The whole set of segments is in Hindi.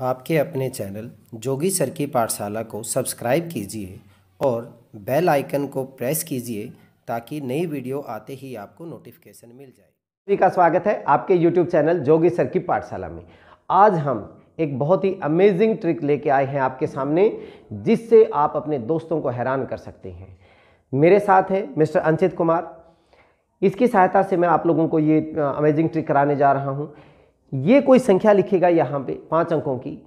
आपके अपने चैनल जोगी सर की पाठशाला को सब्सक्राइब कीजिए और बेल आइकन को प्रेस कीजिए ताकि नई वीडियो आते ही आपको नोटिफिकेशन मिल जाए सभी का स्वागत है आपके यूट्यूब चैनल जोगी सर की पाठशाला में आज हम एक बहुत ही अमेजिंग ट्रिक लेके आए हैं आपके सामने जिससे आप अपने दोस्तों को हैरान कर सकते हैं मेरे साथ है मिस्टर अंचित कुमार इसकी सहायता से मैं आप लोगों को ये अमेजिंग ट्रिक कराने जा रहा हूँ ये कोई संख्या लिखेगा यहाँ पे पांच अंकों की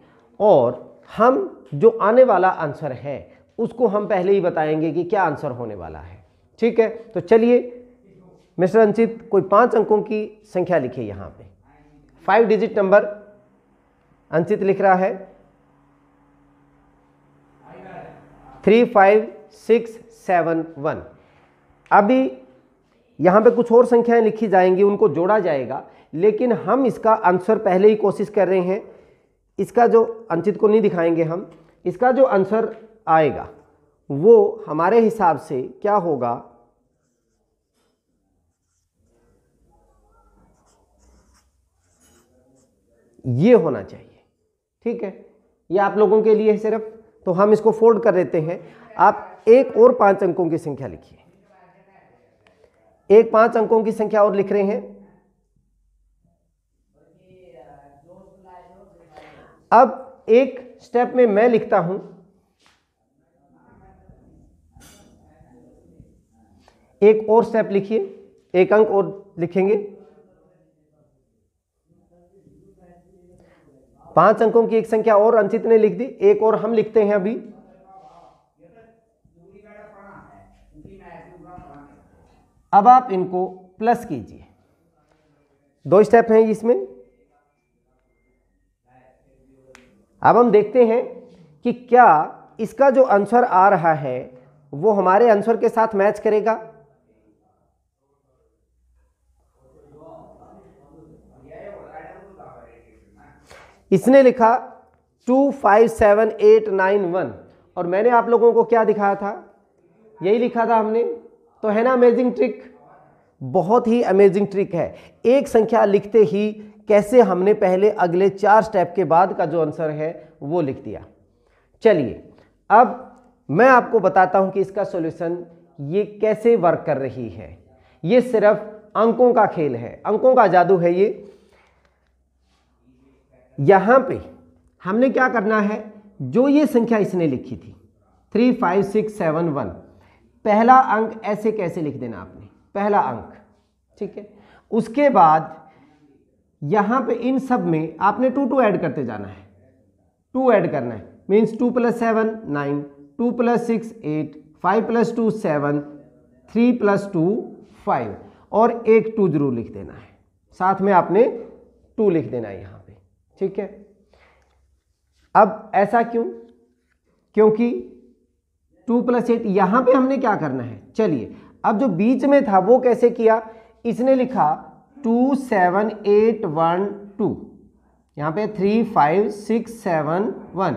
और हम जो आने वाला आंसर है उसको हम पहले ही बताएंगे कि क्या आंसर होने वाला है ठीक है तो चलिए मिस्टर अंचित कोई पांच अंकों की संख्या लिखे यहाँ पे फाइव डिजिट नंबर अंचित लिख रहा है three five six seven one अभी यहाँ पे कुछ और संख्याएं लिखी जाएंगी उनको जोड़ा जाएगा लेकिन हम इसका आंसर पहले ही कोशिश कर रहे हैं इसका जो अंचित को नहीं दिखाएंगे हम इसका जो आंसर आएगा वो हमारे हिसाब से क्या होगा ये होना चाहिए ठीक है ये आप लोगों के लिए है सिर्फ तो हम इसको फोल्ड कर देते हैं आप एक और पांच अंकों की संख्या लिखिए एक पांच अंकों की संख्या और लिख रहे हैं अब एक स्टेप में मैं लिखता हूं एक और स्टेप लिखिए एक अंक और लिखेंगे पांच अंकों की एक संख्या और अंचित ने लिख दी एक और हम लिखते हैं अभी अब आप इनको प्लस कीजिए दो स्टेप हैं इसमें अब हम देखते हैं कि क्या इसका जो आंसर आ रहा है वो हमारे आंसर के साथ मैच करेगा इसने लिखा two five seven eight nine one और मैंने आप लोगों को क्या दिखाया था यही लिखा था हमने तो है ना अमेजिंग ट्रिक बहुत ही अमेजिंग ट्रिक है एक संख्या लिखते ही कैसे हमने पहले अगले चार स्टेप के बाद का जो आंसर है वो लिख दिया चलिए अब मैं आपको बताता हूं कि इसका सॉल्यूशन ये कैसे वर्क कर रही है ये सिर्फ अंकों का खेल है अंकों का जादू है ये यहां पे हमने क्या करना है जो ये संख्या इसने लिखी थी three five six seven one पहला अंक ऐसे कैसे लिख देना आपने पहला अंक ठीक है उसके बाद यहाँ पे इन सब में आपने टू टू ऐड करते जाना है टू ऐड करना है means two plus seven nine two plus six eight five plus two seven three plus two five और एक टू जरूर लिख देना है साथ में आपने टू लिख देना है यहाँ पे ठीक है अब ऐसा क्यों क्योंकि टू प्लस एट यहाँ पर हमने क्या करना है चलिए अब जो बीच में था वो कैसे किया इसने लिखा two seven eight one two यहाँ पे three five six seven one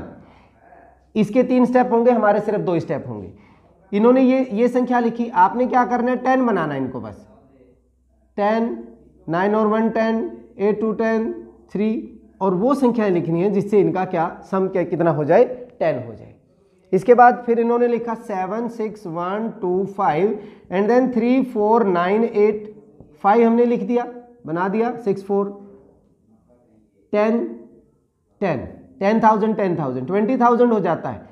इसके तीन स्टेप होंगे हमारे सिर्फ दो स्टेप होंगे इन्होंने ये ये संख्या लिखी आपने क्या करना है टेन बनाना है इनको बस टेन नाइन और one ten eight two ten three और वो संख्याएं लिखनी है जिससे इनका क्या सम क्या कितना हो जाए टेन हो जाए इसके बाद फिर इन्होंने लिखा seven six one two five and then three four nine eight five हमने लिख दिया बना दिया six four ten ten ten thousand ten thousand twenty thousand हो जाता है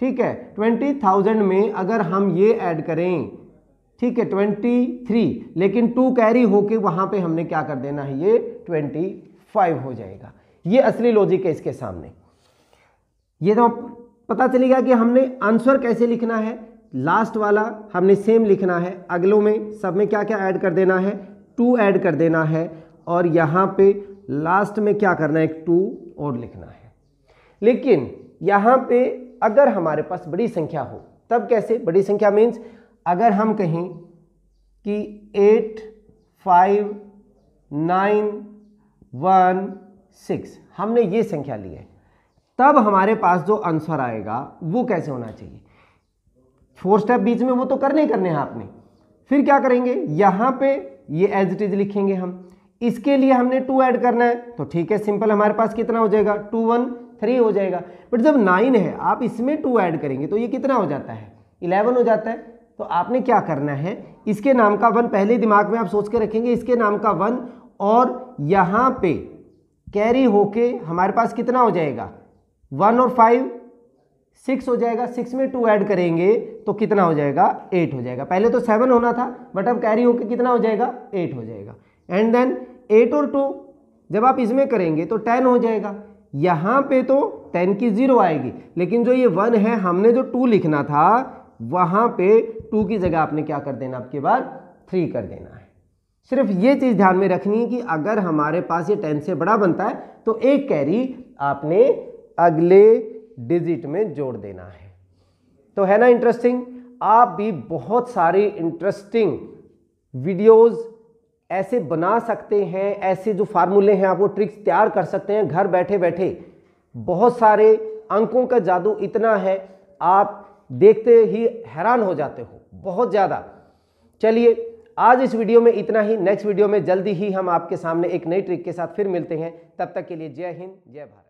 ठीक है ट्वेंटी थाउजेंड में अगर हम ये ऐड करें ठीक है ट्वेंटी थ्री लेकिन टू कैरी होके वहाँ पे हमने क्या कर देना है ये ट्वेंटी फाइव हो जाएगा ये असली लॉजिक है इसके सामने ये तो पता चलेगा कि हमने आंसर कैसे लिखना है लास्ट वाला हमने सेम लिखना है अगलों में सब में क्या क्या ऐड कर देना है टू ऐड कर देना है और यहाँ पे लास्ट में क्या करना है टू और लिखना है लेकिन यहाँ पे अगर हमारे पास बड़ी संख्या हो तब कैसे बड़ी संख्या मीन्स अगर हम कहें कि eight five nine one six हमने ये संख्या ली है तब हमारे पास जो आंसर आएगा वो कैसे होना चाहिए फोर स्टेप बीच में वो तो करने करने हैं आपने फिर क्या करेंगे यहाँ पे ये एज इट इज लिखेंगे हम इसके लिए हमने टू ऐड करना है तो ठीक है सिंपल हमारे पास कितना हो जाएगा टू वन थ्री हो जाएगा बट जब नाइन है आप इसमें टू ऐड करेंगे तो ये कितना हो जाता है इलेवन हो जाता है तो आपने क्या करना है इसके नाम का वन पहले दिमाग में आप सोच के रखेंगे इसके नाम का वन और यहाँ पे कैरी होके हमारे पास कितना हो जाएगा वन और फाइव सिक्स हो जाएगा सिक्स में टू ऐड करेंगे तो कितना हो जाएगा एट हो जाएगा पहले तो सेवन होना था बट अब कैरी होकर कितना हो जाएगा एट हो जाएगा एंड देन एट और टू जब आप इसमें करेंगे तो टेन हो जाएगा यहाँ पे तो टेन की ज़ीरो आएगी लेकिन जो ये वन है हमने जो टू लिखना था वहाँ पे टू की जगह आपने क्या कर देना आपके बाद थ्री कर देना है सिर्फ ये चीज़ ध्यान में रखनी है कि अगर हमारे पास ये टेन से बड़ा बनता है तो एक कैरी आपने अगले डिजिट में जोड़ देना है तो है ना इंटरेस्टिंग आप भी बहुत सारे इंटरेस्टिंग वीडियोस ऐसे बना सकते हैं ऐसे जो फार्मूले हैं आप वो ट्रिक्स तैयार कर सकते हैं घर बैठे बैठे बहुत सारे अंकों का जादू इतना है आप देखते ही हैरान हो जाते हो बहुत ज़्यादा चलिए आज इस वीडियो में इतना ही नेक्स्ट वीडियो में जल्दी ही हम आपके सामने एक नई ट्रिक के साथ फिर मिलते हैं तब तक के लिए जय हिंद जय भारत